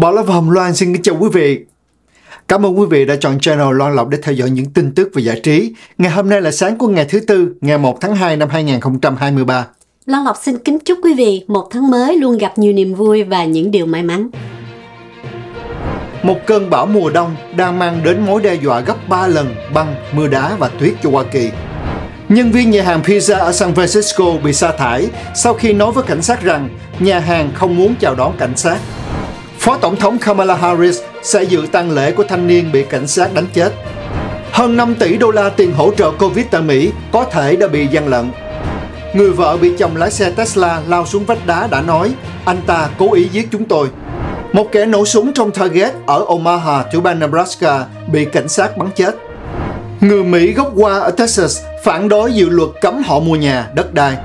Bảo Long và Hồng Loan xin kính chào quý vị. Cảm ơn quý vị đã chọn channel Loan Lộc để theo dõi những tin tức và giải trí. Ngày hôm nay là sáng của ngày thứ Tư, ngày 1 tháng 2 năm 2023. Loan Lộc xin kính chúc quý vị một tháng mới luôn gặp nhiều niềm vui và những điều may mắn. Một cơn bão mùa đông đang mang đến mối đe dọa gấp 3 lần băng, mưa đá và tuyết cho Hoa Kỳ. Nhân viên nhà hàng pizza ở San Francisco bị sa thải sau khi nói với cảnh sát rằng nhà hàng không muốn chào đón cảnh sát. Phó Tổng thống Kamala Harris sẽ dự tang lễ của thanh niên bị cảnh sát đánh chết. Hơn 5 tỷ đô la tiền hỗ trợ Covid tại Mỹ có thể đã bị gian lận. Người vợ bị chồng lái xe Tesla lao xuống vách đá đã nói, anh ta cố ý giết chúng tôi. Một kẻ nổ súng trong Target ở Omaha, tiểu bang Nebraska bị cảnh sát bắn chết. Người Mỹ gốc qua ở Texas phản đối dự luật cấm họ mua nhà, đất đai.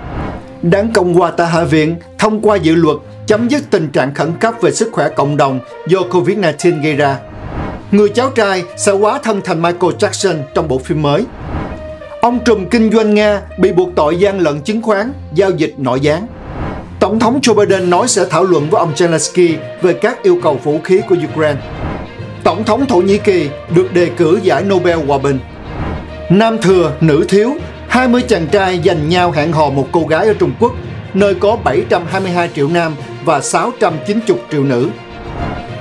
Đảng Cộng hòa tại Hạ viện thông qua dự luật chấm dứt tình trạng khẩn cấp về sức khỏe cộng đồng do COVID-19 gây ra. Người cháu trai sẽ quá thân thành Michael Jackson trong bộ phim mới. Ông trùm kinh doanh Nga bị buộc tội gian lận chứng khoán, giao dịch nội gián. Tổng thống Joe Biden nói sẽ thảo luận với ông Zelensky về các yêu cầu vũ khí của Ukraine. Tổng thống Thổ Nhĩ Kỳ được đề cử giải Nobel Hòa Bình. Nam thừa, nữ thiếu, 20 chàng trai dành nhau hẹn hò một cô gái ở Trung Quốc, nơi có 722 triệu nam và 690 triệu nữ.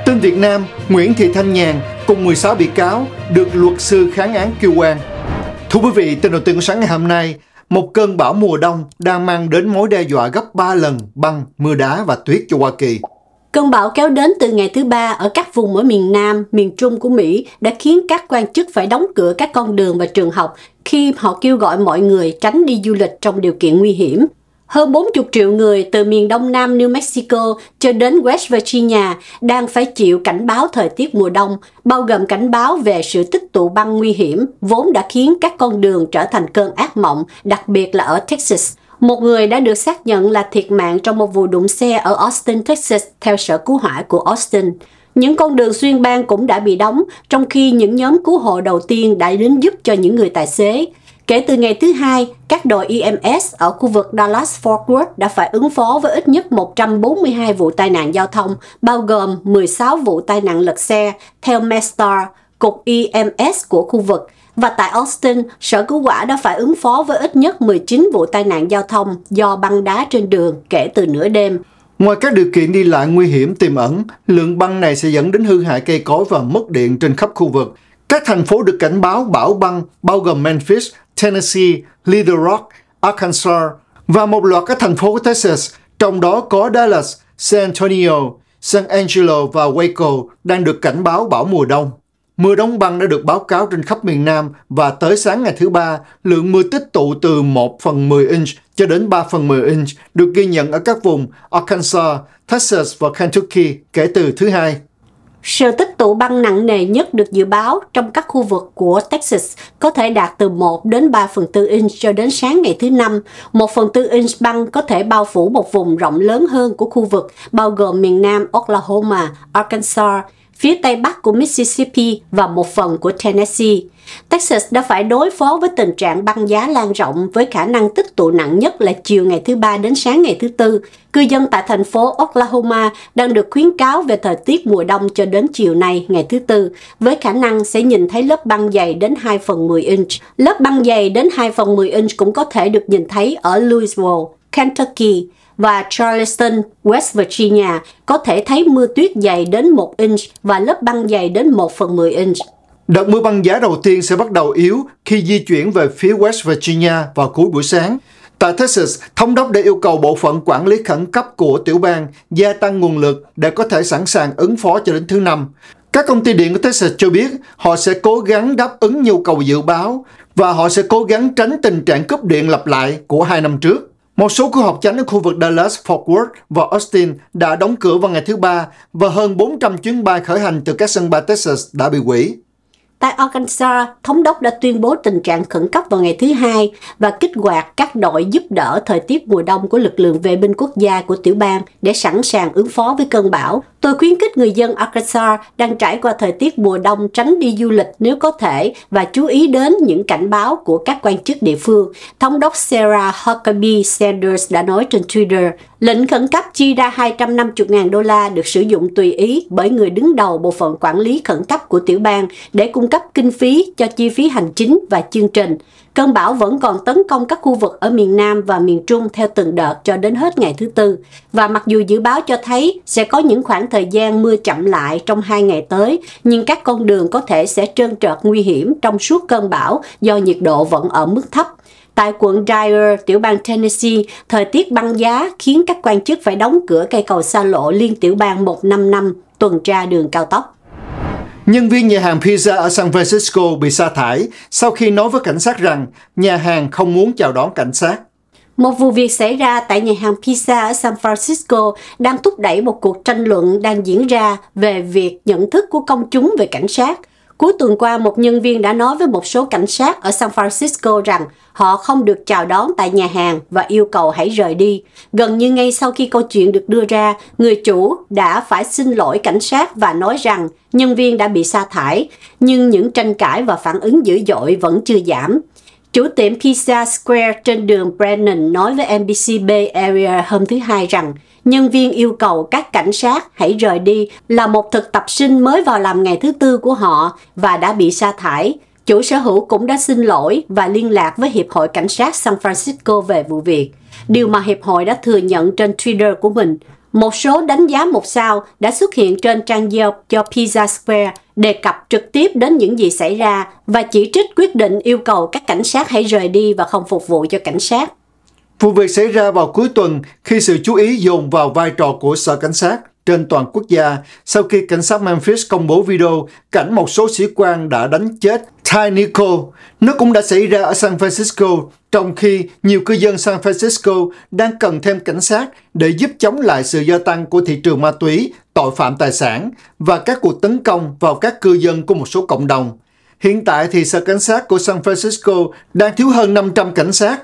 Tên Việt Nam Nguyễn Thị Thanh Nhàn cùng 16 bị cáo được luật sư kháng án kêu oan. Thưa quý vị, tin đầu tiên của sáng ngày hôm nay, một cơn bão mùa đông đang mang đến mối đe dọa gấp 3 lần băng, mưa đá và tuyết cho Hoa Kỳ. Cơn bão kéo đến từ ngày thứ ba ở các vùng ở miền Nam, miền Trung của Mỹ đã khiến các quan chức phải đóng cửa các con đường và trường học khi họ kêu gọi mọi người tránh đi du lịch trong điều kiện nguy hiểm. Hơn 40 triệu người từ miền đông nam New Mexico cho đến West Virginia đang phải chịu cảnh báo thời tiết mùa đông, bao gồm cảnh báo về sự tích tụ băng nguy hiểm vốn đã khiến các con đường trở thành cơn ác mộng, đặc biệt là ở Texas. Một người đã được xác nhận là thiệt mạng trong một vụ đụng xe ở Austin, Texas, theo Sở Cứu hỏa của Austin. Những con đường xuyên bang cũng đã bị đóng, trong khi những nhóm cứu hộ đầu tiên đã đến giúp cho những người tài xế. Kể từ ngày thứ hai, các đội EMS ở khu vực Dallas-Fort Worth đã phải ứng phó với ít nhất 142 vụ tai nạn giao thông, bao gồm 16 vụ tai nạn lật xe, theo Mestar, cục EMS của khu vực. Và tại Austin, Sở Cứu hỏa đã phải ứng phó với ít nhất 19 vụ tai nạn giao thông do băng đá trên đường kể từ nửa đêm. Ngoài các điều kiện đi lại nguy hiểm tiềm ẩn, lượng băng này sẽ dẫn đến hư hại cây cối và mất điện trên khắp khu vực. Các thành phố được cảnh báo bão băng bao gồm Memphis, Tennessee, Little Rock, Arkansas và một loạt các thành phố của Texas, trong đó có Dallas, San Antonio, San Angelo và Waco đang được cảnh báo bão mùa đông. Mưa đông băng đã được báo cáo trên khắp miền Nam và tới sáng ngày thứ Ba, lượng mưa tích tụ từ 1 phần 10 inch cho đến 3 phần 10 inch được ghi nhận ở các vùng Arkansas, Texas và Kentucky kể từ thứ Hai. Sự tích tụ băng nặng nề nhất được dự báo trong các khu vực của Texas có thể đạt từ 1 đến 3 phần tư inch cho đến sáng ngày thứ Năm. 1 phần tư inch băng có thể bao phủ một vùng rộng lớn hơn của khu vực, bao gồm miền nam Oklahoma, Arkansas, phía tây bắc của Mississippi và một phần của Tennessee. Texas đã phải đối phó với tình trạng băng giá lan rộng với khả năng tích tụ nặng nhất là chiều ngày thứ Ba đến sáng ngày thứ Tư. Cư dân tại thành phố Oklahoma đang được khuyến cáo về thời tiết mùa đông cho đến chiều nay ngày thứ Tư, với khả năng sẽ nhìn thấy lớp băng dày đến 2 phần 10 inch. Lớp băng dày đến 2 phần 10 inch cũng có thể được nhìn thấy ở Louisville, Kentucky, và Charleston, West Virginia có thể thấy mưa tuyết dày đến 1 inch và lớp băng dày đến 1 phần 10 inch. Đợt mưa băng giá đầu tiên sẽ bắt đầu yếu khi di chuyển về phía West Virginia vào cuối buổi sáng. Tại Texas, thống đốc đã yêu cầu bộ phận quản lý khẩn cấp của tiểu bang gia tăng nguồn lực để có thể sẵn sàng ứng phó cho đến thứ Năm. Các công ty điện của Texas cho biết họ sẽ cố gắng đáp ứng nhu cầu dự báo và họ sẽ cố gắng tránh tình trạng cúp điện lặp lại của hai năm trước. Một số cửa học chánh ở khu vực Dallas, Fort Worth và Austin đã đóng cửa vào ngày thứ Ba và hơn 400 chuyến bay khởi hành từ các sân bay Texas đã bị hủy. Tại Arkansas, thống đốc đã tuyên bố tình trạng khẩn cấp vào ngày thứ Hai và kích hoạt các đội giúp đỡ thời tiết mùa đông của lực lượng vệ binh quốc gia của tiểu bang để sẵn sàng ứng phó với cơn bão. Tôi khuyến khích người dân Arkansas đang trải qua thời tiết mùa đông tránh đi du lịch nếu có thể và chú ý đến những cảnh báo của các quan chức địa phương. Thống đốc Sarah Huckabee Sanders đã nói trên Twitter, lệnh khẩn cấp chi ra 250.000 đô la được sử dụng tùy ý bởi người đứng đầu bộ phận quản lý khẩn cấp của tiểu bang để cung cấp kinh phí cho chi phí hành chính và chương trình. Cơn bão vẫn còn tấn công các khu vực ở miền Nam và miền Trung theo từng đợt cho đến hết ngày thứ Tư. Và mặc dù dự báo cho thấy sẽ có những khoảng thời gian mưa chậm lại trong hai ngày tới, nhưng các con đường có thể sẽ trơn trợt nguy hiểm trong suốt cơn bão do nhiệt độ vẫn ở mức thấp. Tại quận Dyer, tiểu bang Tennessee, thời tiết băng giá khiến các quan chức phải đóng cửa cây cầu xa lộ liên tiểu bang 155 tuần tra đường cao tốc. Nhân viên nhà hàng pizza ở San Francisco bị sa thải sau khi nói với cảnh sát rằng nhà hàng không muốn chào đón cảnh sát. Một vụ việc xảy ra tại nhà hàng pizza ở San Francisco đang thúc đẩy một cuộc tranh luận đang diễn ra về việc nhận thức của công chúng về cảnh sát Cuối tuần qua, một nhân viên đã nói với một số cảnh sát ở San Francisco rằng họ không được chào đón tại nhà hàng và yêu cầu hãy rời đi. Gần như ngay sau khi câu chuyện được đưa ra, người chủ đã phải xin lỗi cảnh sát và nói rằng nhân viên đã bị sa thải, nhưng những tranh cãi và phản ứng dữ dội vẫn chưa giảm. Chủ tiệm Pizza Square trên đường Brennan nói với NBC Bay Area hôm thứ Hai rằng nhân viên yêu cầu các cảnh sát hãy rời đi là một thực tập sinh mới vào làm ngày thứ tư của họ và đã bị sa thải. Chủ sở hữu cũng đã xin lỗi và liên lạc với Hiệp hội Cảnh sát San Francisco về vụ việc, điều mà Hiệp hội đã thừa nhận trên Twitter của mình. Một số đánh giá một sao đã xuất hiện trên trang Yelp cho Pizza Square đề cập trực tiếp đến những gì xảy ra và chỉ trích quyết định yêu cầu các cảnh sát hãy rời đi và không phục vụ cho cảnh sát. Vụ việc xảy ra vào cuối tuần khi sự chú ý dồn vào vai trò của sở cảnh sát trên toàn quốc gia sau khi cảnh sát Memphis công bố video cảnh một số sĩ quan đã đánh chết Thai Nico, nó cũng đã xảy ra ở San Francisco, trong khi nhiều cư dân San Francisco đang cần thêm cảnh sát để giúp chống lại sự gia tăng của thị trường ma túy, tội phạm tài sản và các cuộc tấn công vào các cư dân của một số cộng đồng. Hiện tại thì sở cảnh sát của San Francisco đang thiếu hơn 500 cảnh sát.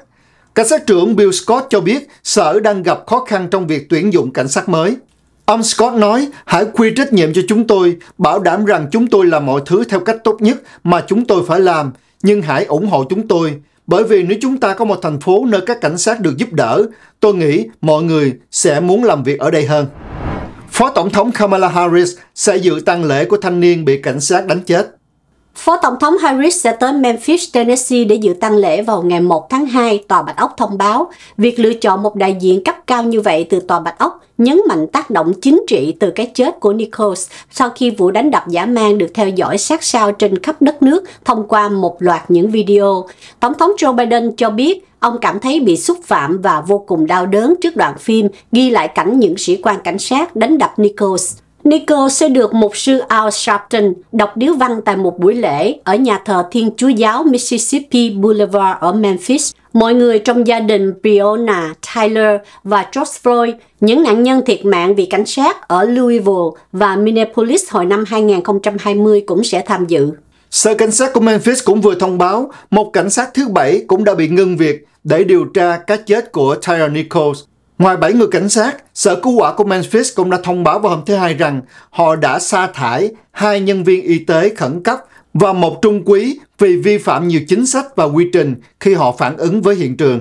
Cảnh sát trưởng Bill Scott cho biết sở đang gặp khó khăn trong việc tuyển dụng cảnh sát mới. Ông Scott nói, hãy quy trách nhiệm cho chúng tôi, bảo đảm rằng chúng tôi làm mọi thứ theo cách tốt nhất mà chúng tôi phải làm, nhưng hãy ủng hộ chúng tôi. Bởi vì nếu chúng ta có một thành phố nơi các cảnh sát được giúp đỡ, tôi nghĩ mọi người sẽ muốn làm việc ở đây hơn. Phó Tổng thống Kamala Harris sẽ dự tang lễ của thanh niên bị cảnh sát đánh chết. Phó Tổng thống Harris sẽ tới Memphis, Tennessee để dự tang lễ vào ngày 1 tháng 2, Tòa Bạch Ốc thông báo. Việc lựa chọn một đại diện cấp cao như vậy từ Tòa Bạch Ốc nhấn mạnh tác động chính trị từ cái chết của Nichols sau khi vụ đánh đập giả mang được theo dõi sát sao trên khắp đất nước thông qua một loạt những video. Tổng thống Joe Biden cho biết ông cảm thấy bị xúc phạm và vô cùng đau đớn trước đoạn phim ghi lại cảnh những sĩ quan cảnh sát đánh đập Nichols. Nico sẽ được mục sư Al Sharpton đọc điếu văn tại một buổi lễ ở nhà thờ Thiên Chúa giáo Mississippi Boulevard ở Memphis. Mọi người trong gia đình Breonna, Tyler và George Floyd, những nạn nhân thiệt mạng vì cảnh sát ở Louisville và Minneapolis hồi năm 2020 cũng sẽ tham dự. Sở Cảnh sát của Memphis cũng vừa thông báo một cảnh sát thứ bảy cũng đã bị ngưng việc để điều tra cái chết của Tyler Nichols Ngoài 7 người cảnh sát, Sở Cứu hỏa của Memphis cũng đã thông báo vào hôm thứ Hai rằng họ đã sa thải hai nhân viên y tế khẩn cấp và một trung quý vì vi phạm nhiều chính sách và quy trình khi họ phản ứng với hiện trường.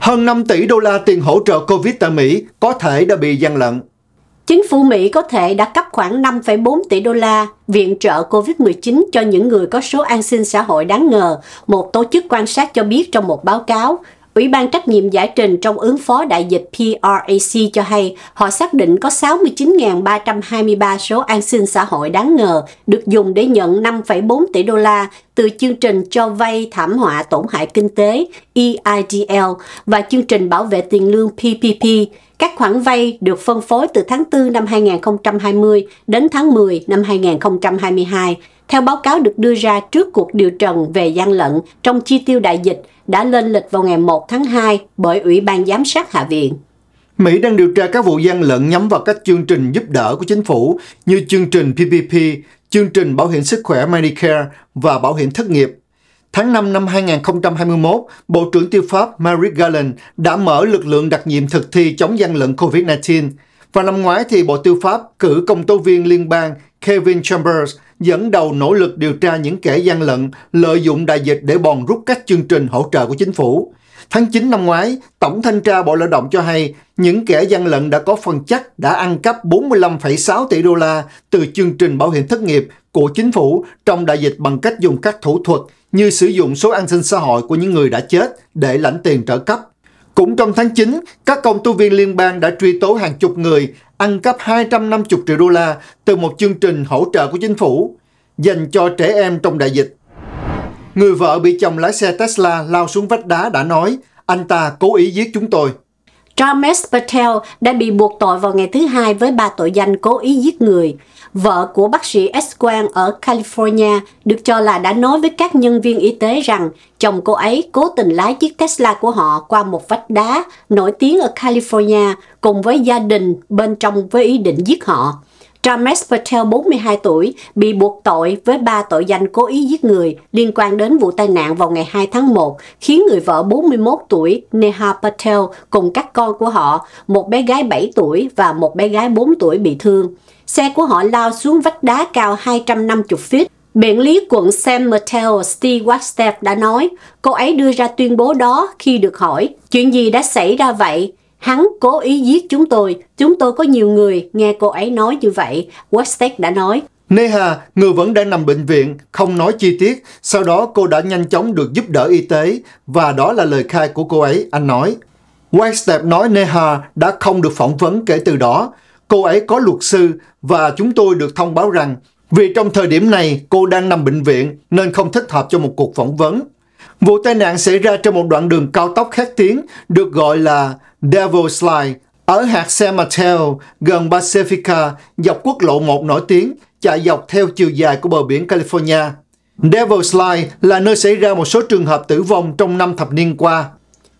Hơn 5 tỷ đô la tiền hỗ trợ COVID tại Mỹ có thể đã bị gian lận. Chính phủ Mỹ có thể đã cấp khoảng 5,4 tỷ đô la viện trợ COVID-19 cho những người có số an sinh xã hội đáng ngờ, một tổ chức quan sát cho biết trong một báo cáo Ủy ban trách nhiệm giải trình trong ứng phó đại dịch PRAC cho hay họ xác định có 69.323 số an sinh xã hội đáng ngờ được dùng để nhận 5,4 tỷ đô la từ chương trình cho vay thảm họa tổn hại kinh tế EIDL và chương trình bảo vệ tiền lương PPP. Các khoản vay được phân phối từ tháng 4 năm 2020 đến tháng 10 năm 2022 theo báo cáo được đưa ra trước cuộc điều trần về gian lận trong chi tiêu đại dịch đã lên lịch vào ngày 1 tháng 2 bởi Ủy ban Giám sát Hạ viện. Mỹ đang điều tra các vụ gian lận nhắm vào các chương trình giúp đỡ của chính phủ như chương trình PPP, chương trình bảo hiểm sức khỏe Medicare và bảo hiểm thất nghiệp. Tháng 5 năm 2021, Bộ trưởng Tư pháp Mary Garland đã mở lực lượng đặc nhiệm thực thi chống gian lận COVID-19. Và năm ngoái thì Bộ Tư pháp cử công tố viên liên bang Kevin Chambers dẫn đầu nỗ lực điều tra những kẻ gian lận, lợi dụng đại dịch để bòn rút các chương trình hỗ trợ của chính phủ. Tháng 9 năm ngoái, Tổng Thanh tra Bộ Lao động cho hay những kẻ gian lận đã có phần chắc đã ăn cắp 45,6 tỷ đô la từ chương trình bảo hiểm thất nghiệp của chính phủ trong đại dịch bằng cách dùng các thủ thuật như sử dụng số an sinh xã hội của những người đã chết để lãnh tiền trợ cấp cũng trong tháng 9, các công tố viên liên bang đã truy tố hàng chục người ăn cắp 250 triệu đô la từ một chương trình hỗ trợ của chính phủ dành cho trẻ em trong đại dịch. Người vợ bị chồng lái xe Tesla lao xuống vách đá đã nói, anh ta cố ý giết chúng tôi. Ramesh Patel đã bị buộc tội vào ngày thứ hai với ba tội danh cố ý giết người, vợ của bác sĩ S. Quang ở California, được cho là đã nói với các nhân viên y tế rằng chồng cô ấy cố tình lái chiếc Tesla của họ qua một vách đá nổi tiếng ở California cùng với gia đình bên trong với ý định giết họ. Ramesh Patel, 42 tuổi, bị buộc tội với ba tội danh cố ý giết người liên quan đến vụ tai nạn vào ngày 2 tháng 1, khiến người vợ 41 tuổi Neha Patel cùng các con của họ, một bé gái 7 tuổi và một bé gái 4 tuổi bị thương. Xe của họ lao xuống vách đá cao 250 feet. Biện lý quận Sam Mattel Steve Wagstaff đã nói, cô ấy đưa ra tuyên bố đó khi được hỏi, chuyện gì đã xảy ra vậy? Hắn cố ý giết chúng tôi, chúng tôi có nhiều người nghe cô ấy nói như vậy, Wagstaff đã nói. Neha, người vẫn đang nằm bệnh viện, không nói chi tiết, sau đó cô đã nhanh chóng được giúp đỡ y tế và đó là lời khai của cô ấy, anh nói. Wagstaff nói Neha đã không được phỏng vấn kể từ đó, cô ấy có luật sư và chúng tôi được thông báo rằng vì trong thời điểm này cô đang nằm bệnh viện nên không thích hợp cho một cuộc phỏng vấn. Vụ tai nạn xảy ra trên một đoạn đường cao tốc khét tiếng được gọi là Devil's Slide ở hạt San Mateo gần Pacifica dọc quốc lộ 1 nổi tiếng chạy dọc theo chiều dài của bờ biển California. Devil's Slide là nơi xảy ra một số trường hợp tử vong trong năm thập niên qua.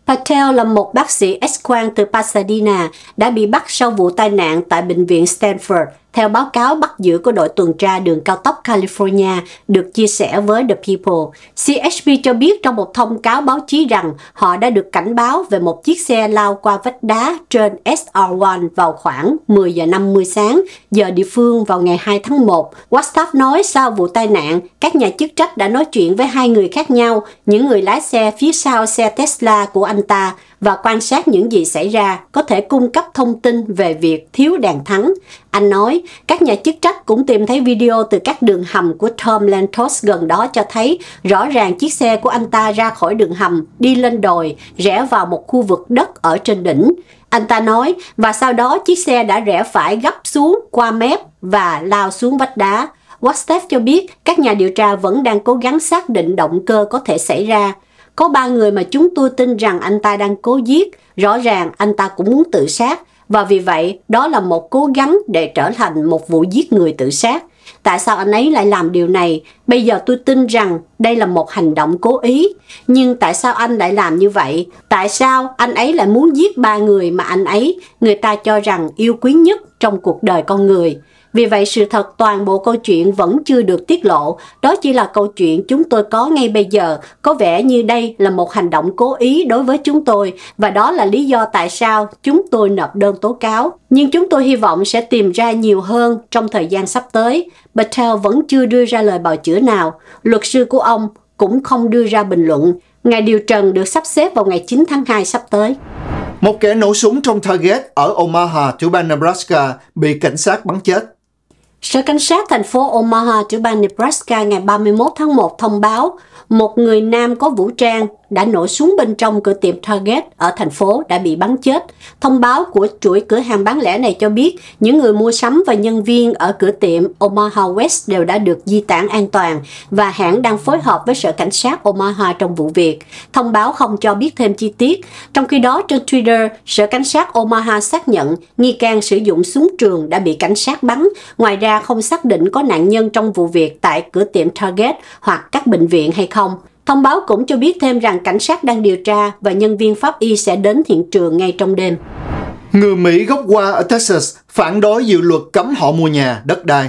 Patel là một bác sĩ X-quang từ Pasadena đã bị bắt sau vụ tai nạn tại bệnh viện Stanford theo báo cáo bắt giữ của đội tuần tra đường cao tốc California được chia sẻ với The People, CHP cho biết trong một thông cáo báo chí rằng họ đã được cảnh báo về một chiếc xe lao qua vách đá trên SR1 vào khoảng 10 giờ 50 sáng giờ địa phương vào ngày 2 tháng 1. WhatsApp nói sau vụ tai nạn, các nhà chức trách đã nói chuyện với hai người khác nhau, những người lái xe phía sau xe Tesla của anh ta và quan sát những gì xảy ra có thể cung cấp thông tin về việc thiếu đèn thắng. Anh nói, các nhà chức trách cũng tìm thấy video từ các đường hầm của Tom Lantos gần đó cho thấy rõ ràng chiếc xe của anh ta ra khỏi đường hầm, đi lên đồi, rẽ vào một khu vực đất ở trên đỉnh. Anh ta nói, và sau đó chiếc xe đã rẽ phải gấp xuống qua mép và lao xuống vách đá. Westef cho biết các nhà điều tra vẫn đang cố gắng xác định động cơ có thể xảy ra. Có ba người mà chúng tôi tin rằng anh ta đang cố giết, rõ ràng anh ta cũng muốn tự sát và vì vậy, đó là một cố gắng để trở thành một vụ giết người tự sát. Tại sao anh ấy lại làm điều này? Bây giờ tôi tin rằng đây là một hành động cố ý. Nhưng tại sao anh lại làm như vậy? Tại sao anh ấy lại muốn giết ba người mà anh ấy, người ta cho rằng yêu quý nhất trong cuộc đời con người? Vì vậy sự thật toàn bộ câu chuyện vẫn chưa được tiết lộ, đó chỉ là câu chuyện chúng tôi có ngay bây giờ, có vẻ như đây là một hành động cố ý đối với chúng tôi và đó là lý do tại sao chúng tôi nộp đơn tố cáo. Nhưng chúng tôi hy vọng sẽ tìm ra nhiều hơn trong thời gian sắp tới. Patel vẫn chưa đưa ra lời bào chữa nào, luật sư của ông cũng không đưa ra bình luận. Ngày điều trần được sắp xếp vào ngày 9 tháng 2 sắp tới. Một kẻ nổ súng trong Target ở Omaha, tiểu bang Nebraska bị cảnh sát bắn chết. Sở Cảnh sát thành phố Omaha, tiểu bang Nebraska ngày 31 tháng 1 thông báo một người nam có vũ trang đã nổ súng bên trong cửa tiệm Target ở thành phố đã bị bắn chết. Thông báo của chuỗi cửa hàng bán lẻ này cho biết những người mua sắm và nhân viên ở cửa tiệm Omaha West đều đã được di tản an toàn và hãng đang phối hợp với Sở Cảnh sát Omaha trong vụ việc. Thông báo không cho biết thêm chi tiết. Trong khi đó, trên Twitter, Sở Cảnh sát Omaha xác nhận nghi can sử dụng súng trường đã bị cảnh sát bắn. Ngoài ra, không xác định có nạn nhân trong vụ việc tại cửa tiệm Target hoặc các bệnh viện hay không. Thông báo cũng cho biết thêm rằng cảnh sát đang điều tra và nhân viên pháp y sẽ đến hiện trường ngay trong đêm. Người Mỹ gốc Hoa ở Texas phản đối dự luật cấm họ mua nhà, đất đai.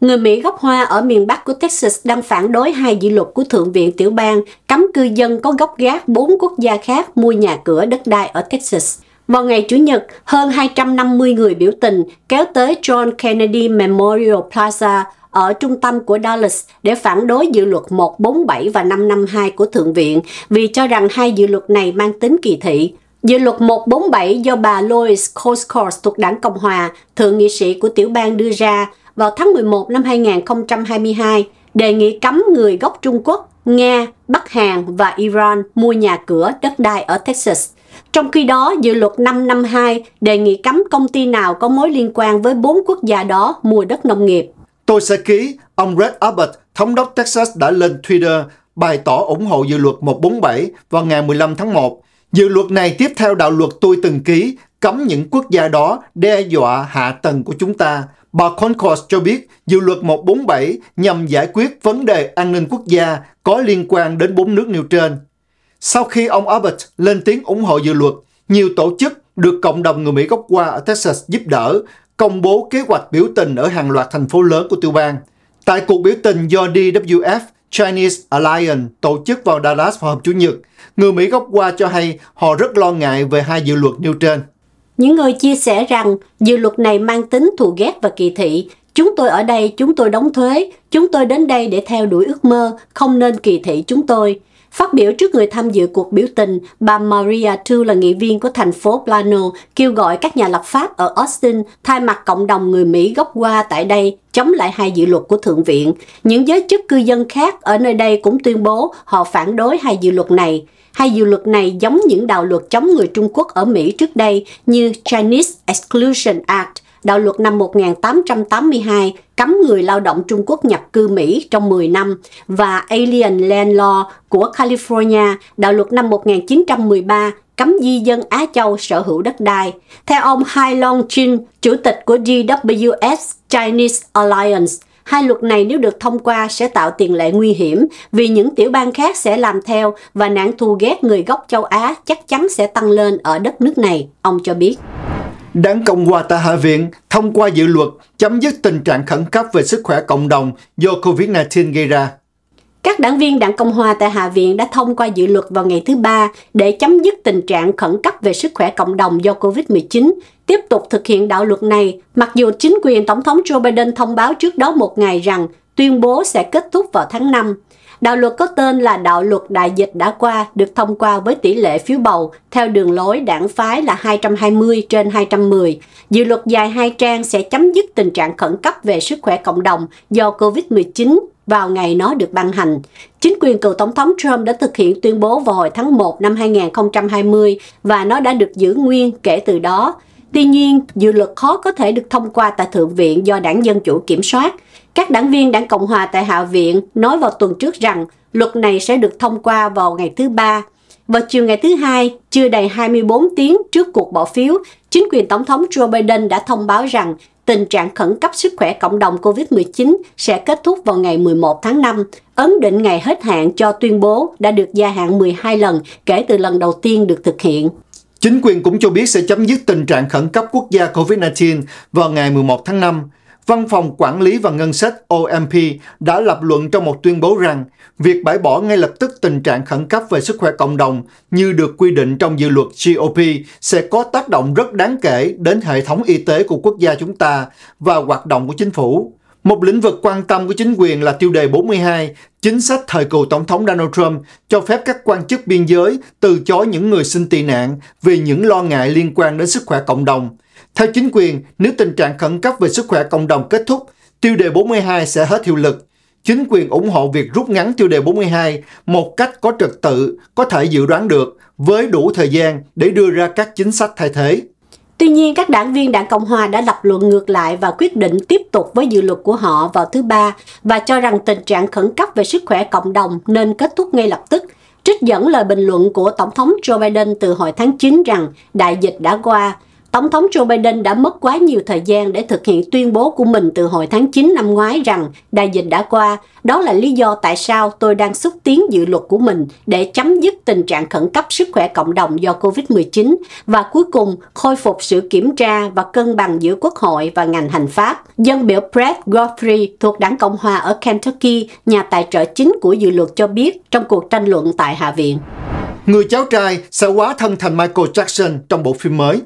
Người Mỹ gốc Hoa ở miền Bắc của Texas đang phản đối hai dự luật của Thượng viện tiểu bang cấm cư dân có gốc gác bốn quốc gia khác mua nhà cửa đất đai ở Texas. Vào ngày Chủ nhật, hơn 250 người biểu tình kéo tới John Kennedy Memorial Plaza ở trung tâm của Dallas để phản đối dự luật 147 và 552 của Thượng viện vì cho rằng hai dự luật này mang tính kỳ thị. Dự luật 147 do bà Lois Coscors thuộc đảng Cộng Hòa, thượng nghị sĩ của tiểu bang đưa ra vào tháng 11 năm 2022, đề nghị cấm người gốc Trung Quốc, Nga, Bắc Hàn và Iran mua nhà cửa, đất đai ở Texas. Trong khi đó, dự luật 552 đề nghị cấm công ty nào có mối liên quan với bốn quốc gia đó mua đất nông nghiệp. Tôi sẽ ký, ông Red Abbott, thống đốc Texas đã lên Twitter bày tỏ ủng hộ dự luật 147 vào ngày 15 tháng 1. Dự luật này tiếp theo đạo luật tôi từng ký cấm những quốc gia đó đe dọa hạ tầng của chúng ta. Bà Concord cho biết dự luật 147 nhằm giải quyết vấn đề an ninh quốc gia có liên quan đến bốn nước nêu trên. Sau khi ông Abbott lên tiếng ủng hộ dự luật, nhiều tổ chức được cộng đồng người Mỹ gốc qua ở Texas giúp đỡ công bố kế hoạch biểu tình ở hàng loạt thành phố lớn của tiểu bang. Tại cuộc biểu tình do DWF Chinese Alliance tổ chức vào Dallas vào hôm Chủ nhật, người Mỹ gốc qua cho hay họ rất lo ngại về hai dự luật nêu trên. Những người chia sẻ rằng dự luật này mang tính thù ghét và kỳ thị. Chúng tôi ở đây, chúng tôi đóng thuế, chúng tôi đến đây để theo đuổi ước mơ, không nên kỳ thị chúng tôi. Phát biểu trước người tham dự cuộc biểu tình, bà Maria Tu là nghị viên của thành phố Plano kêu gọi các nhà lập pháp ở Austin thay mặt cộng đồng người Mỹ gốc qua tại đây chống lại hai dự luật của Thượng viện. Những giới chức cư dân khác ở nơi đây cũng tuyên bố họ phản đối hai dự luật này. Hai dự luật này giống những đạo luật chống người Trung Quốc ở Mỹ trước đây như Chinese Exclusion Act đạo luật năm 1882 cấm người lao động Trung Quốc nhập cư Mỹ trong 10 năm và Alien Land Law của California, đạo luật năm 1913 cấm di dân Á Châu sở hữu đất đai. Theo ông Hai Long Chin, chủ tịch của DWS Chinese Alliance, hai luật này nếu được thông qua sẽ tạo tiền lệ nguy hiểm vì những tiểu bang khác sẽ làm theo và nạn thù ghét người gốc châu Á chắc chắn sẽ tăng lên ở đất nước này, ông cho biết. Đảng Cộng hòa tại Hạ viện thông qua dự luật chấm dứt tình trạng khẩn cấp về sức khỏe cộng đồng do COVID-19 gây ra. Các đảng viên Đảng Cộng hòa tại Hạ viện đã thông qua dự luật vào ngày thứ Ba để chấm dứt tình trạng khẩn cấp về sức khỏe cộng đồng do COVID-19, tiếp tục thực hiện đạo luật này, mặc dù chính quyền Tổng thống Joe Biden thông báo trước đó một ngày rằng tuyên bố sẽ kết thúc vào tháng 5. Đạo luật có tên là đạo luật đại dịch đã qua được thông qua với tỷ lệ phiếu bầu theo đường lối đảng phái là 220 trên 210. Dự luật dài hai trang sẽ chấm dứt tình trạng khẩn cấp về sức khỏe cộng đồng do COVID-19 vào ngày nó được ban hành. Chính quyền cựu Tổng thống Trump đã thực hiện tuyên bố vào hồi tháng 1 năm 2020 và nó đã được giữ nguyên kể từ đó. Tuy nhiên, dự luật khó có thể được thông qua tại Thượng viện do đảng Dân Chủ kiểm soát. Các đảng viên đảng Cộng hòa tại Hạ viện nói vào tuần trước rằng luật này sẽ được thông qua vào ngày thứ Ba. Vào chiều ngày thứ Hai, chưa đầy 24 tiếng trước cuộc bỏ phiếu, chính quyền Tổng thống Joe Biden đã thông báo rằng tình trạng khẩn cấp sức khỏe cộng đồng COVID-19 sẽ kết thúc vào ngày 11 tháng 5, ấn định ngày hết hạn cho tuyên bố đã được gia hạn 12 lần kể từ lần đầu tiên được thực hiện. Chính quyền cũng cho biết sẽ chấm dứt tình trạng khẩn cấp quốc gia COVID-19 vào ngày 11 tháng 5. Văn phòng Quản lý và Ngân sách OMP đã lập luận trong một tuyên bố rằng việc bãi bỏ ngay lập tức tình trạng khẩn cấp về sức khỏe cộng đồng như được quy định trong dự luật GOP sẽ có tác động rất đáng kể đến hệ thống y tế của quốc gia chúng ta và hoạt động của chính phủ. Một lĩnh vực quan tâm của chính quyền là tiêu đề 42, chính sách thời cựu Tổng thống Donald Trump cho phép các quan chức biên giới từ chối những người xin tị nạn vì những lo ngại liên quan đến sức khỏe cộng đồng. Theo chính quyền, nếu tình trạng khẩn cấp về sức khỏe cộng đồng kết thúc, tiêu đề 42 sẽ hết hiệu lực. Chính quyền ủng hộ việc rút ngắn tiêu đề 42 một cách có trật tự, có thể dự đoán được, với đủ thời gian để đưa ra các chính sách thay thế. Tuy nhiên, các đảng viên đảng Cộng Hòa đã lập luận ngược lại và quyết định tiếp tục với dự luật của họ vào thứ Ba và cho rằng tình trạng khẩn cấp về sức khỏe cộng đồng nên kết thúc ngay lập tức. Trích dẫn lời bình luận của Tổng thống Joe Biden từ hồi tháng 9 rằng đại dịch đã qua Tổng thống Joe Biden đã mất quá nhiều thời gian để thực hiện tuyên bố của mình từ hồi tháng 9 năm ngoái rằng đại dịch đã qua. Đó là lý do tại sao tôi đang xúc tiến dự luật của mình để chấm dứt tình trạng khẩn cấp sức khỏe cộng đồng do COVID-19 và cuối cùng khôi phục sự kiểm tra và cân bằng giữa quốc hội và ngành hành pháp. Dân biểu Brett Godfrey thuộc đảng Cộng hòa ở Kentucky, nhà tài trợ chính của dự luật cho biết trong cuộc tranh luận tại Hạ viện. Người cháu trai sẽ quá thân thành Michael Jackson trong bộ phim mới.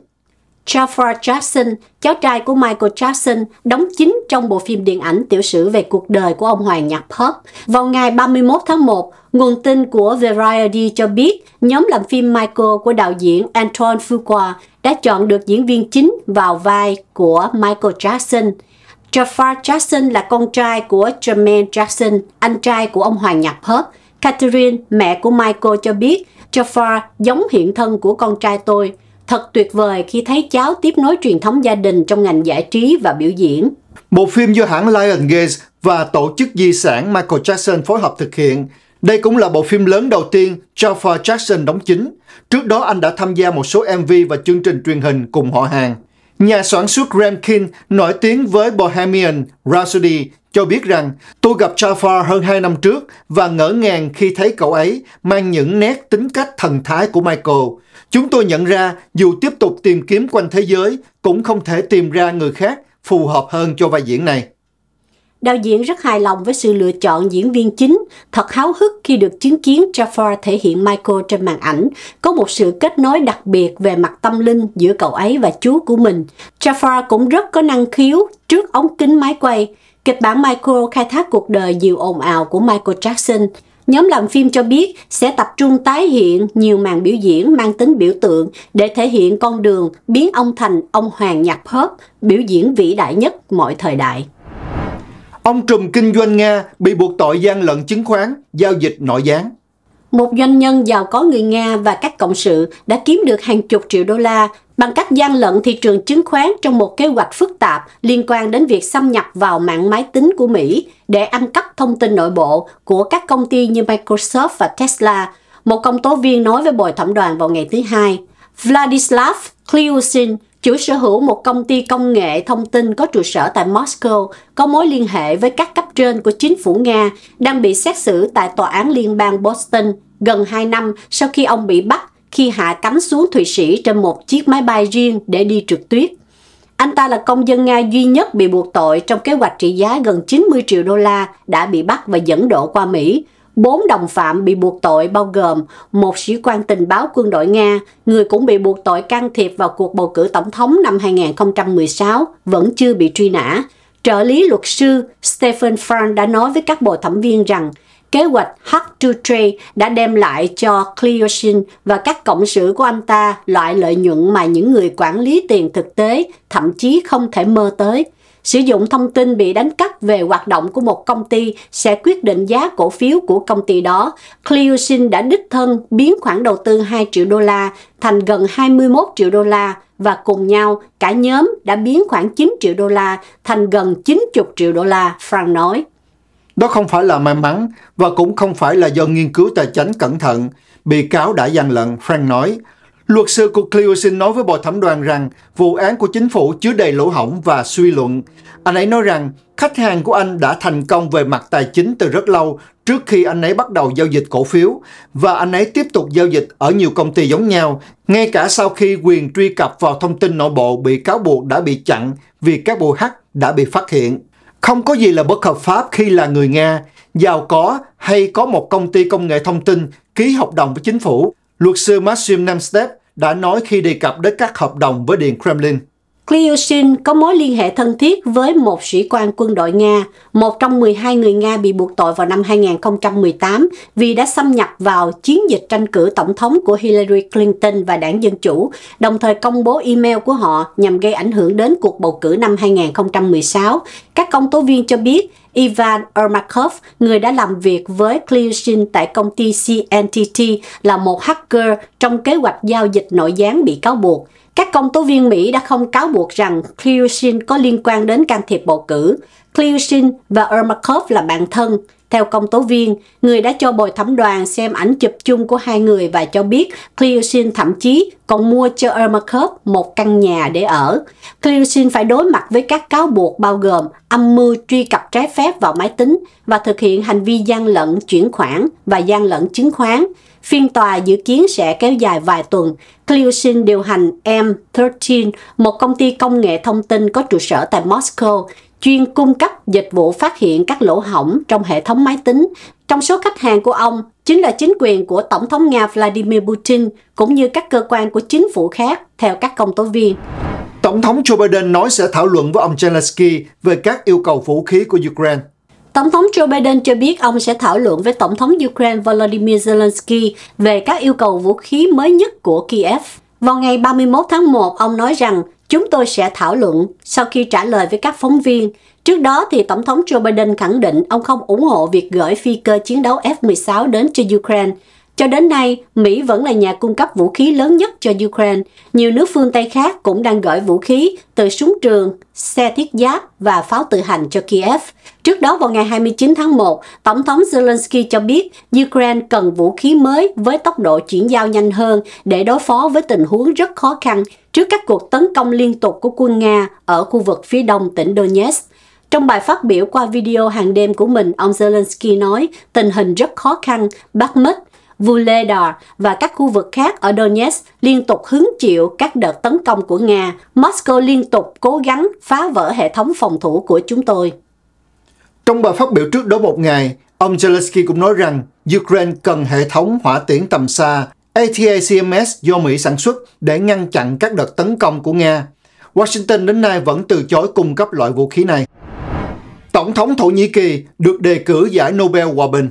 Jafar Jackson, cháu trai của Michael Jackson, đóng chính trong bộ phim điện ảnh tiểu sử về cuộc đời của ông hoàng nhạc pop. Vào ngày 31 tháng 1, nguồn tin của Variety cho biết nhóm làm phim Michael của đạo diễn Anton Fuqua đã chọn được diễn viên chính vào vai của Michael Jackson. Jafar Jackson là con trai của Jermaine Jackson, anh trai của ông hoàng nhạc pop. Catherine, mẹ của Michael cho biết, Jafar giống hiện thân của con trai tôi. Thật tuyệt vời khi thấy cháu tiếp nối truyền thống gia đình trong ngành giải trí và biểu diễn. Bộ phim do hãng Lionsgate và tổ chức di sản Michael Jackson phối hợp thực hiện. Đây cũng là bộ phim lớn đầu tiên Jafar Jackson đóng chính. Trước đó anh đã tham gia một số MV và chương trình truyền hình cùng họ hàng. Nhà sản xuất Ramkin nổi tiếng với Bohemian Rhapsody cho biết rằng tôi gặp Jafar hơn 2 năm trước và ngỡ ngàng khi thấy cậu ấy mang những nét tính cách thần thái của Michael. Chúng tôi nhận ra dù tiếp tục tìm kiếm quanh thế giới cũng không thể tìm ra người khác phù hợp hơn cho vai diễn này. Đạo diễn rất hài lòng với sự lựa chọn diễn viên chính, thật háo hức khi được chứng kiến Jafar thể hiện Michael trên màn ảnh. Có một sự kết nối đặc biệt về mặt tâm linh giữa cậu ấy và chú của mình. Jafar cũng rất có năng khiếu trước ống kính máy quay. Kịch bản Michael khai thác cuộc đời nhiều ồn ào của Michael Jackson. Nhóm làm phim cho biết sẽ tập trung tái hiện nhiều màn biểu diễn mang tính biểu tượng để thể hiện con đường biến ông thành ông hoàng nhạc pop, biểu diễn vĩ đại nhất mọi thời đại. Ông trùm kinh doanh Nga bị buộc tội gian lận chứng khoán, giao dịch nội gián. Một doanh nhân giàu có người Nga và các cộng sự đã kiếm được hàng chục triệu đô la bằng cách gian lận thị trường chứng khoán trong một kế hoạch phức tạp liên quan đến việc xâm nhập vào mạng máy tính của Mỹ để ăn cắp thông tin nội bộ của các công ty như Microsoft và Tesla, một công tố viên nói với bồi thẩm đoàn vào ngày thứ Hai. Vladislav Kliusin, chủ sở hữu một công ty công nghệ thông tin có trụ sở tại Moscow, có mối liên hệ với các cấp trên của chính phủ Nga, đang bị xét xử tại Tòa án Liên bang Boston gần 2 năm sau khi ông bị bắt khi hạ cánh xuống Thụy Sĩ trên một chiếc máy bay riêng để đi trượt tuyết. Anh ta là công dân Nga duy nhất bị buộc tội trong kế hoạch trị giá gần 90 triệu đô la đã bị bắt và dẫn độ qua Mỹ. Bốn đồng phạm bị buộc tội bao gồm một sĩ quan tình báo quân đội Nga, người cũng bị buộc tội can thiệp vào cuộc bầu cử tổng thống năm 2016, vẫn chưa bị truy nã. Trợ lý luật sư Stephen Frank đã nói với các bộ thẩm viên rằng Kế hoạch H2Trade đã đem lại cho Clearson và các cộng sự của anh ta loại lợi nhuận mà những người quản lý tiền thực tế thậm chí không thể mơ tới. Sử dụng thông tin bị đánh cắp về hoạt động của một công ty sẽ quyết định giá cổ phiếu của công ty đó. Clearson đã đích thân biến khoản đầu tư 2 triệu đô la thành gần 21 triệu đô la và cùng nhau cả nhóm đã biến khoảng 9 triệu đô la thành gần 90 triệu đô la, Frank nói. Đó không phải là may mắn và cũng không phải là do nghiên cứu tài chính cẩn thận. Bị cáo đã gian lận, Frank nói. Luật sư của Cleosin nói với bộ thẩm đoàn rằng vụ án của chính phủ chứa đầy lỗ hỏng và suy luận. Anh ấy nói rằng khách hàng của anh đã thành công về mặt tài chính từ rất lâu trước khi anh ấy bắt đầu giao dịch cổ phiếu và anh ấy tiếp tục giao dịch ở nhiều công ty giống nhau, ngay cả sau khi quyền truy cập vào thông tin nội bộ bị cáo buộc đã bị chặn vì các bộ hack đã bị phát hiện. Không có gì là bất hợp pháp khi là người Nga, giàu có hay có một công ty công nghệ thông tin ký hợp đồng với chính phủ. Luật sư Maxim Namstev đã nói khi đề cập đến các hợp đồng với Điện Kremlin. Klyushin có mối liên hệ thân thiết với một sĩ quan quân đội Nga, một trong 12 người Nga bị buộc tội vào năm 2018 vì đã xâm nhập vào chiến dịch tranh cử tổng thống của Hillary Clinton và đảng Dân Chủ, đồng thời công bố email của họ nhằm gây ảnh hưởng đến cuộc bầu cử năm 2016. Các công tố viên cho biết Ivan Ermakov, người đã làm việc với Clearshin tại công ty CNTT, là một hacker trong kế hoạch giao dịch nội gián bị cáo buộc. Các công tố viên Mỹ đã không cáo buộc rằng Clearson có liên quan đến can thiệp bầu cử. Clearson và Ermakov là bạn thân. Theo công tố viên, người đã cho bồi thẩm đoàn xem ảnh chụp chung của hai người và cho biết Clearson thậm chí còn mua cho Ermakov một căn nhà để ở. Clearson phải đối mặt với các cáo buộc bao gồm âm mưu truy cập trái phép vào máy tính và thực hiện hành vi gian lận chuyển khoản và gian lận chứng khoán. Phiên tòa dự kiến sẽ kéo dài vài tuần. Clio điều hành M13, một công ty công nghệ thông tin có trụ sở tại Moscow, chuyên cung cấp dịch vụ phát hiện các lỗ hỏng trong hệ thống máy tính. Trong số khách hàng của ông chính là chính quyền của Tổng thống Nga Vladimir Putin cũng như các cơ quan của chính phủ khác, theo các công tố viên. Tổng thống Joe Biden nói sẽ thảo luận với ông Zelensky về các yêu cầu vũ khí của Ukraine. Tổng thống Joe Biden cho biết ông sẽ thảo luận với Tổng thống Ukraine Volodymyr Zelensky về các yêu cầu vũ khí mới nhất của Kiev. Vào ngày 31 tháng 1, ông nói rằng chúng tôi sẽ thảo luận sau khi trả lời với các phóng viên. Trước đó, thì Tổng thống Joe Biden khẳng định ông không ủng hộ việc gửi phi cơ chiến đấu F-16 đến cho Ukraine. Cho đến nay, Mỹ vẫn là nhà cung cấp vũ khí lớn nhất cho Ukraine. Nhiều nước phương Tây khác cũng đang gửi vũ khí từ súng trường, xe thiết giáp và pháo tự hành cho Kiev. Trước đó vào ngày 29 tháng 1, Tổng thống Zelensky cho biết Ukraine cần vũ khí mới với tốc độ chuyển giao nhanh hơn để đối phó với tình huống rất khó khăn trước các cuộc tấn công liên tục của quân Nga ở khu vực phía đông tỉnh Donetsk. Trong bài phát biểu qua video hàng đêm của mình, ông Zelensky nói tình hình rất khó khăn, Bắc mất, Vuledar và các khu vực khác ở Donetsk liên tục hứng chịu các đợt tấn công của Nga. Moscow liên tục cố gắng phá vỡ hệ thống phòng thủ của chúng tôi. Trong bài phát biểu trước đó một ngày, ông Zelensky cũng nói rằng Ukraine cần hệ thống hỏa tiễn tầm xa ATACMS do Mỹ sản xuất để ngăn chặn các đợt tấn công của Nga. Washington đến nay vẫn từ chối cung cấp loại vũ khí này. Tổng thống Thổ Nhĩ Kỳ được đề cử giải Nobel Hòa bình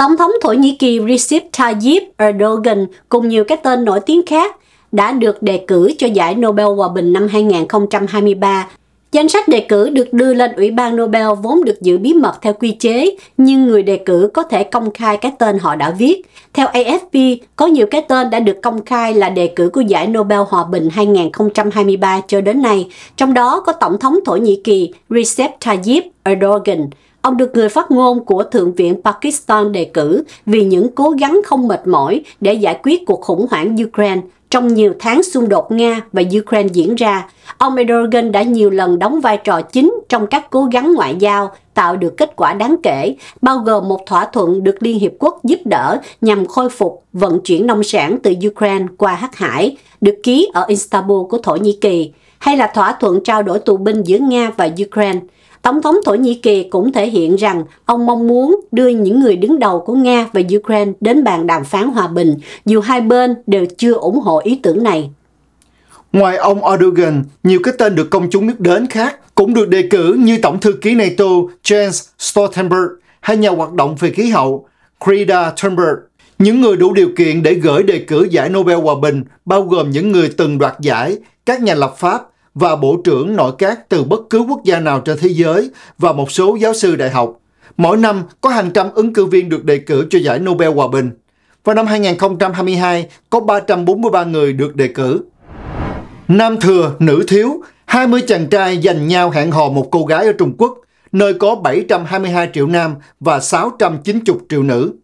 Tổng thống Thổ Nhĩ Kỳ Recep Tayyip Erdogan cùng nhiều cái tên nổi tiếng khác đã được đề cử cho giải Nobel Hòa Bình năm 2023. Danh sách đề cử được đưa lên Ủy ban Nobel vốn được giữ bí mật theo quy chế, nhưng người đề cử có thể công khai cái tên họ đã viết. Theo AFP, có nhiều cái tên đã được công khai là đề cử của giải Nobel Hòa Bình 2023 cho đến nay, trong đó có Tổng thống Thổ Nhĩ Kỳ Recep Tayyip Erdogan, Ông được người phát ngôn của Thượng viện Pakistan đề cử vì những cố gắng không mệt mỏi để giải quyết cuộc khủng hoảng Ukraine. Trong nhiều tháng xung đột Nga và Ukraine diễn ra, ông Erdogan đã nhiều lần đóng vai trò chính trong các cố gắng ngoại giao tạo được kết quả đáng kể, bao gồm một thỏa thuận được Liên Hiệp Quốc giúp đỡ nhằm khôi phục vận chuyển nông sản từ Ukraine qua Hắc Hải, được ký ở Istanbul của Thổ Nhĩ Kỳ, hay là thỏa thuận trao đổi tù binh giữa Nga và Ukraine. Tổng thống Thổ Nhĩ Kỳ cũng thể hiện rằng ông mong muốn đưa những người đứng đầu của Nga và Ukraine đến bàn đàm phán hòa bình, dù hai bên đều chưa ủng hộ ý tưởng này. Ngoài ông Erdogan, nhiều cái tên được công chúng biết đến khác cũng được đề cử như Tổng thư ký NATO Jens Stoltenberg hay nhà hoạt động về khí hậu Greta Thunberg. Những người đủ điều kiện để gửi đề cử giải Nobel Hòa Bình bao gồm những người từng đoạt giải, các nhà lập pháp, và bộ trưởng nội các từ bất cứ quốc gia nào trên thế giới và một số giáo sư đại học. Mỗi năm có hàng trăm ứng cử viên được đề cử cho giải Nobel Hòa Bình. Vào năm 2022, có 343 người được đề cử. Nam thừa, nữ thiếu, 20 chàng trai giành nhau hẹn hò một cô gái ở Trung Quốc, nơi có 722 triệu nam và 690 triệu nữ.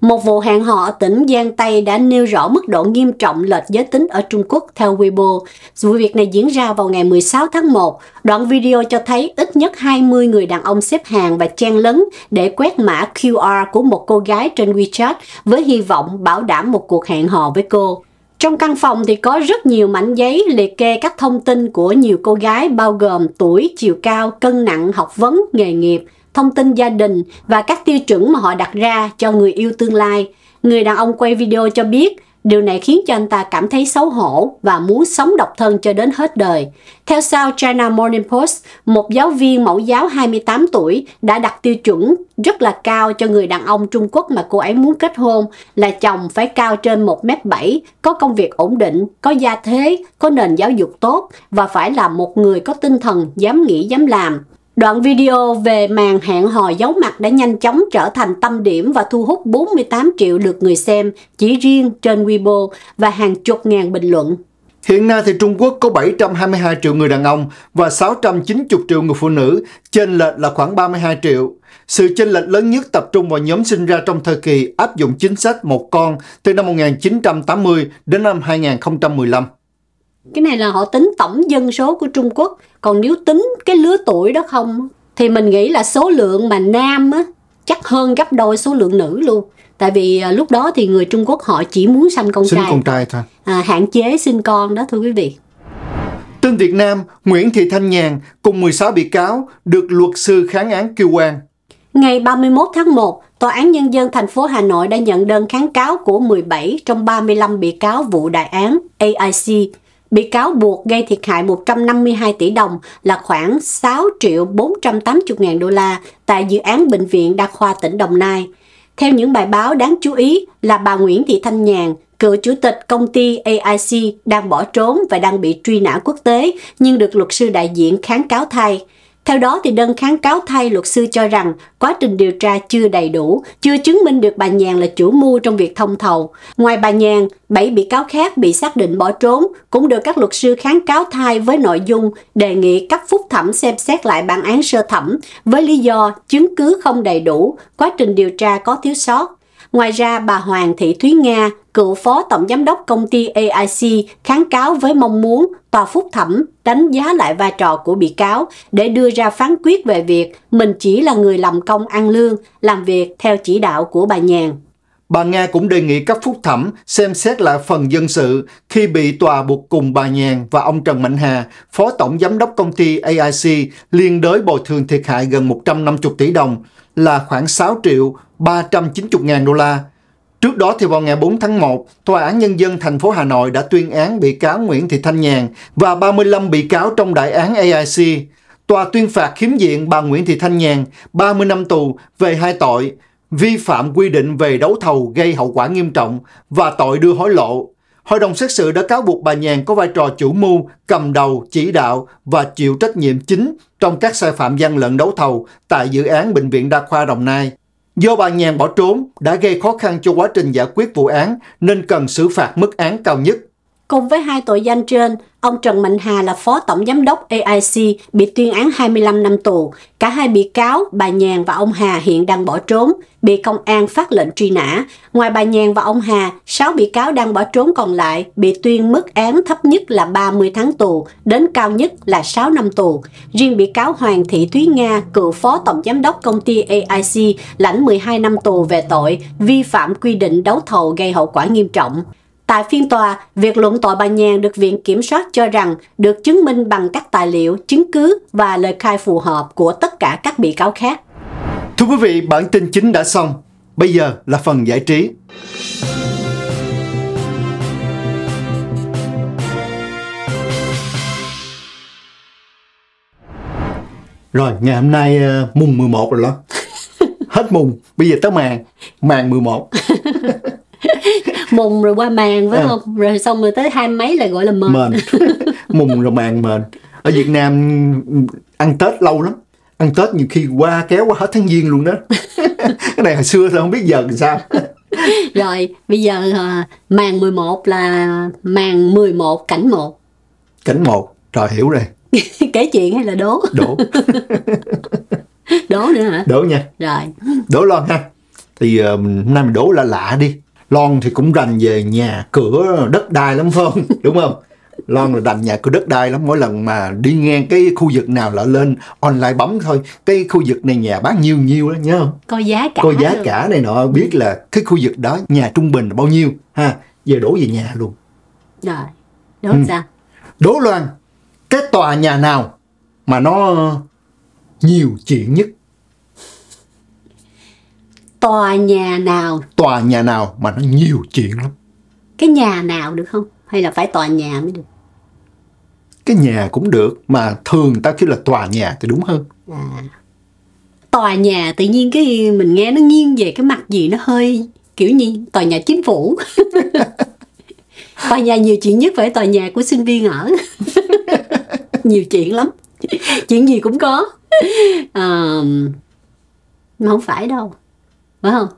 Một vụ hẹn họ tỉnh Giang Tây đã nêu rõ mức độ nghiêm trọng lệch giới tính ở Trung Quốc theo Weibo. Vụ việc này diễn ra vào ngày 16 tháng 1. Đoạn video cho thấy ít nhất 20 người đàn ông xếp hàng và chen lấn để quét mã QR của một cô gái trên WeChat với hy vọng bảo đảm một cuộc hẹn hò với cô. Trong căn phòng thì có rất nhiều mảnh giấy liệt kê các thông tin của nhiều cô gái bao gồm tuổi, chiều cao, cân nặng, học vấn, nghề nghiệp – thông tin gia đình và các tiêu chuẩn mà họ đặt ra cho người yêu tương lai. Người đàn ông quay video cho biết Điều này khiến cho anh ta cảm thấy xấu hổ và muốn sống độc thân cho đến hết đời. Theo South China Morning Post, một giáo viên mẫu giáo 28 tuổi đã đặt tiêu chuẩn rất là cao cho người đàn ông Trung Quốc mà cô ấy muốn kết hôn là chồng phải cao trên 1m7, có công việc ổn định, có gia thế, có nền giáo dục tốt và phải là một người có tinh thần dám nghĩ dám làm. Đoạn video về màn hẹn hò giấu mặt đã nhanh chóng trở thành tâm điểm và thu hút 48 triệu lượt người xem chỉ riêng trên Weibo và hàng chục ngàn bình luận. Hiện nay thì Trung Quốc có 722 triệu người đàn ông và 690 triệu người phụ nữ, chênh lệch là khoảng 32 triệu. Sự chênh lệch lớn nhất tập trung vào nhóm sinh ra trong thời kỳ áp dụng chính sách một con từ năm 1980 đến năm 2015 cái này là họ tính tổng dân số của Trung Quốc còn nếu tính cái lứa tuổi đó không thì mình nghĩ là số lượng mà nam á, chắc hơn gấp đôi số lượng nữ luôn tại vì à, lúc đó thì người Trung Quốc họ chỉ muốn sanh con sinh trai con trai thôi à, hạn chế sinh con đó thưa quý vị Tên Việt Nam, Nguyễn Thị Thanh Nhàn cùng 16 bị cáo được luật sư kháng án kêu quan Ngày 31 tháng 1, Tòa án Nhân dân thành phố Hà Nội đã nhận đơn kháng cáo của 17 trong 35 bị cáo vụ đại án AIC Bị cáo buộc gây thiệt hại 152 tỷ đồng là khoảng 6 triệu 480 ngàn đô la tại dự án Bệnh viện Đa khoa tỉnh Đồng Nai. Theo những bài báo đáng chú ý là bà Nguyễn Thị Thanh Nhàn, cựu chủ tịch công ty AIC đang bỏ trốn và đang bị truy nã quốc tế nhưng được luật sư đại diện kháng cáo thay. Theo đó thì đơn kháng cáo thay luật sư cho rằng quá trình điều tra chưa đầy đủ, chưa chứng minh được bà Nhàn là chủ mưu trong việc thông thầu. Ngoài bà Nhàn, 7 bị cáo khác bị xác định bỏ trốn cũng được các luật sư kháng cáo thay với nội dung đề nghị cấp phúc thẩm xem xét lại bản án sơ thẩm với lý do chứng cứ không đầy đủ, quá trình điều tra có thiếu sót Ngoài ra, bà Hoàng Thị Thúy Nga, cựu phó tổng giám đốc công ty AIC, kháng cáo với mong muốn tòa phúc thẩm đánh giá lại vai trò của bị cáo để đưa ra phán quyết về việc mình chỉ là người làm công ăn lương, làm việc theo chỉ đạo của bà Nhàn. Bà Nga cũng đề nghị cấp phúc thẩm xem xét lại phần dân sự khi bị tòa buộc cùng bà Nhàn và ông Trần Mạnh Hà, Phó Tổng Giám đốc công ty AIC, liên đới bồi thường thiệt hại gần 150 tỷ đồng là khoảng 6 triệu 390 ngàn đô la. Trước đó thì vào ngày 4 tháng 1, Tòa án Nhân dân thành phố Hà Nội đã tuyên án bị cáo Nguyễn Thị Thanh Nhàn và 35 bị cáo trong đại án AIC. Tòa tuyên phạt khiếm diện bà Nguyễn Thị Thanh Nhàn 30 năm tù về hai tội vi phạm quy định về đấu thầu gây hậu quả nghiêm trọng và tội đưa hối lộ. Hội đồng xét xử đã cáo buộc bà Nhàn có vai trò chủ mưu, cầm đầu, chỉ đạo và chịu trách nhiệm chính trong các sai phạm gian lận đấu thầu tại dự án Bệnh viện Đa khoa Đồng Nai. Do bà Nhàn bỏ trốn đã gây khó khăn cho quá trình giải quyết vụ án nên cần xử phạt mức án cao nhất. Cùng với hai tội danh trên, ông Trần Mạnh Hà là Phó Tổng Giám đốc AIC bị tuyên án 25 năm tù. Cả hai bị cáo, bà Nhàn và ông Hà hiện đang bỏ trốn, bị công an phát lệnh truy nã. Ngoài bà Nhàn và ông Hà, 6 bị cáo đang bỏ trốn còn lại bị tuyên mức án thấp nhất là 30 tháng tù, đến cao nhất là 6 năm tù. Riêng bị cáo Hoàng Thị Thúy Nga, cựu Phó Tổng Giám đốc công ty AIC, lãnh 12 năm tù về tội vi phạm quy định đấu thầu gây hậu quả nghiêm trọng. Tại phiên tòa, việc luận tội bà Nhàn được Viện Kiểm soát cho rằng được chứng minh bằng các tài liệu, chứng cứ và lời khai phù hợp của tất cả các bị cáo khác. Thưa quý vị, bản tin chính đã xong. Bây giờ là phần giải trí. Rồi, ngày hôm nay ờ, mùng 11 rồi đó. Hết mùng, bây giờ tới màn, màn 11. mùng rồi qua màn phải à. không rồi xong rồi tới hai mấy là gọi là mền, mền. mùng rồi màn mền ở Việt Nam ăn Tết lâu lắm ăn Tết nhiều khi qua kéo qua hết tháng giêng luôn đó cái này hồi xưa là không biết giờ làm sao rồi bây giờ ờ, màn 11 là màn 11 cảnh 1 cảnh 1 rồi hiểu rồi kể chuyện hay là đố đố đố nữa hả đố nha rồi đố luôn ha thì uh, hôm nay mình đố là lạ đi Lon thì cũng rành về nhà cửa đất đai lắm phải không? Đúng không? Lon là rành nhà cửa đất đai lắm mỗi lần mà đi ngang cái khu vực nào là lên online bấm thôi cái khu vực này nhà bán nhiêu nhiêu đó nhớ không? Coi giá cả coi giá được. cả này nọ biết là cái khu vực đó nhà trung bình là bao nhiêu ha Về đổ về nhà luôn. Rồi đố ừ. sao? Đố Loan cái tòa nhà nào mà nó nhiều chuyện nhất tòa nhà nào tòa nhà nào mà nó nhiều chuyện lắm cái nhà nào được không hay là phải tòa nhà mới được cái nhà cũng được mà thường ta kêu là tòa nhà thì đúng hơn à. tòa nhà tự nhiên cái mình nghe nó nghiêng về cái mặt gì nó hơi kiểu như tòa nhà chính phủ tòa nhà nhiều chuyện nhất phải tòa nhà của sinh viên ở nhiều chuyện lắm chuyện gì cũng có à, mà không phải đâu phải không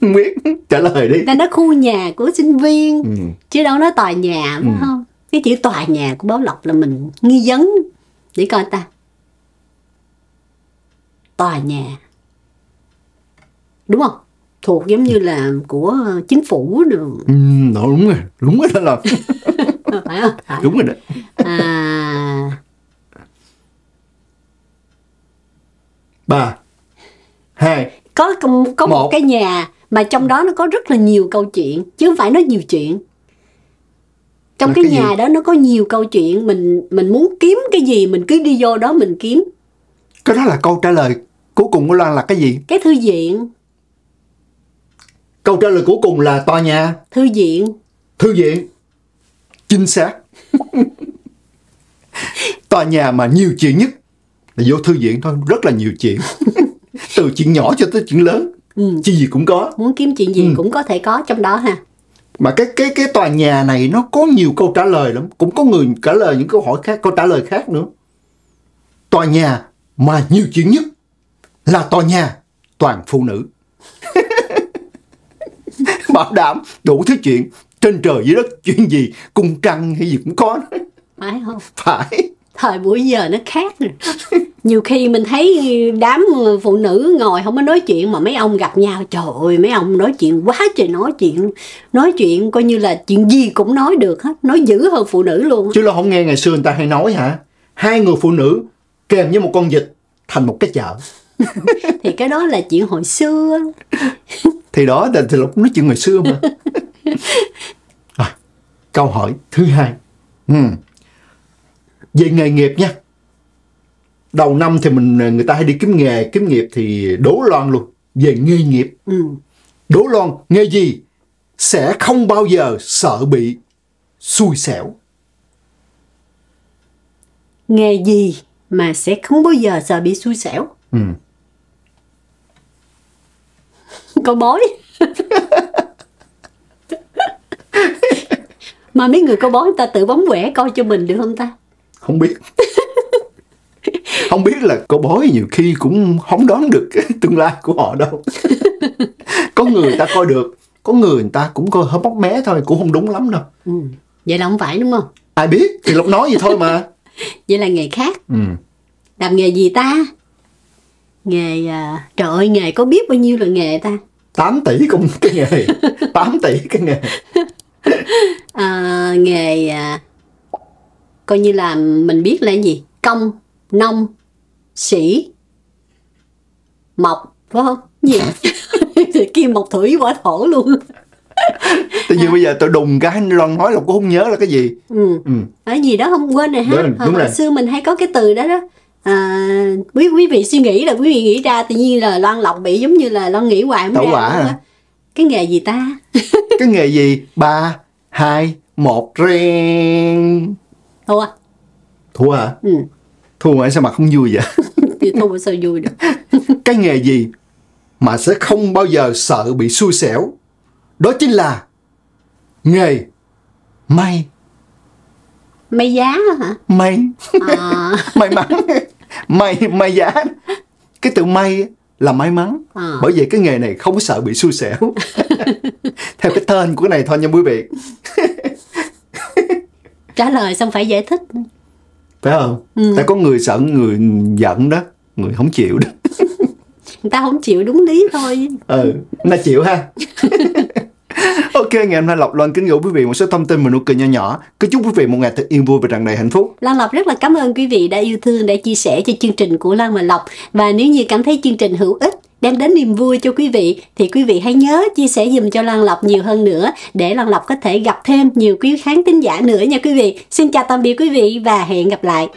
không biết trả lời đi ta nói khu nhà của sinh viên ừ. chứ đâu nói tòa nhà phải ừ. không cái chữ tòa nhà của báo lộc là mình nghi vấn để coi ta tòa nhà đúng không thuộc giống như là của chính phủ được ừ, đúng rồi đúng rồi đó là phải không phải. đúng rồi đó à ba hai có có một, một cái nhà mà trong đó nó có rất là nhiều câu chuyện chứ không phải nói nhiều chuyện trong cái, cái nhà gì? đó nó có nhiều câu chuyện mình mình muốn kiếm cái gì mình cứ đi vô đó mình kiếm cái đó là câu trả lời cuối cùng của Loan là cái gì cái thư viện câu trả lời cuối cùng là tòa nhà thư viện thư viện chính xác tòa nhà mà nhiều chuyện nhất là vô thư viện thôi rất là nhiều chuyện từ chuyện nhỏ cho tới chuyện lớn ừ. chuyện gì cũng có muốn kiếm chuyện gì ừ. cũng có thể có trong đó ha mà cái cái cái tòa nhà này nó có nhiều câu trả lời lắm cũng có người trả lời những câu hỏi khác câu trả lời khác nữa tòa nhà mà nhiều chuyện nhất là tòa nhà toàn phụ nữ bảo đảm đủ thứ chuyện trên trời dưới đất chuyện gì cung trăng hay gì cũng có phải không phải thời buổi giờ nó khác nhiều khi mình thấy đám phụ nữ ngồi không có nói chuyện mà mấy ông gặp nhau trời ơi mấy ông nói chuyện quá trời nói chuyện nói chuyện coi như là chuyện gì cũng nói được hết nói dữ hơn phụ nữ luôn chứ lo không nghe ngày xưa người ta hay nói hả hai người phụ nữ kèm với một con vịt thành một cái chợ thì cái đó là chuyện hồi xưa thì đó là thì lúc nói chuyện hồi xưa mà à, câu hỏi thứ hai ừ về nghề nghiệp nha đầu năm thì mình ờ, người ta hay đi kiếm nghề kiếm nghiệp thì đố loan luôn về nghề nghiệp ừ. đố loan nghề gì sẽ không bao giờ sợ bị xui xẻo nghề gì mà sẽ không bao giờ sợ bị xui xẻo ừ. cậu bói mà mấy người câu bói người ta tự bóng quẻ coi cho mình được không ta không biết không biết là cô bói nhiều khi cũng không đoán được cái tương lai của họ đâu có người ta coi được có người người ta cũng coi hơi bóc mé thôi cũng không đúng lắm đâu ừ. vậy là không phải đúng không ai biết thì lộc nói vậy thôi mà vậy là nghề khác ừ. làm nghề gì ta nghề à, trời ơi nghề có biết bao nhiêu là nghề ta 8 tỷ công cái nghề 8 tỷ cái nghề à, nghề à, coi như là mình biết là gì công nông sĩ mộc phải không gì thì kia mộc thủy quả thổ luôn tự nhiên bây giờ tôi đùng cái loan nói là cũng không nhớ là cái gì ừ. ừ. ở gì đó không quên rồi ha đúng, đúng hồi, hồi xưa mình hay có cái từ đó đó à, quý quý vị suy nghĩ là quý vị nghĩ ra tự nhiên là loan lọc bị giống như là loan nghĩ hoài không Tẩu ra quả à. cái nghề gì ta cái nghề gì ba hai một ren thua à? thua hả ừ. thua mà sao mà không vui vậy thì thua mà sao vui được cái nghề gì mà sẽ không bao giờ sợ bị xui xẻo đó chính là nghề may may giá hả may à. may mắn may may giá cái từ may là may mắn à. bởi vậy cái nghề này không sợ bị xui xẻo theo cái tên của cái này thôi nha quý vị trả lời xong phải giải thích phải không ừ. tại có người sợ người giận đó người không chịu đó người ta không chịu đúng lý thôi ừ người chịu ha Ok, ngày hôm nay Lộc Loan kính gửi quý vị một số thông tin mà nụ cười nho nhỏ. Cứ chúc quý vị một ngày thật yên vui và tràn đầy hạnh phúc. Lan Lộc rất là cảm ơn quý vị đã yêu thương, đã chia sẻ cho chương trình của Lan và Lộc. Và nếu như cảm thấy chương trình hữu ích đem đến niềm vui cho quý vị thì quý vị hãy nhớ chia sẻ dùm cho Lan Lộc nhiều hơn nữa để Lan Lộc có thể gặp thêm nhiều quý khán thính giả nữa nha quý vị. Xin chào tạm biệt quý vị và hẹn gặp lại.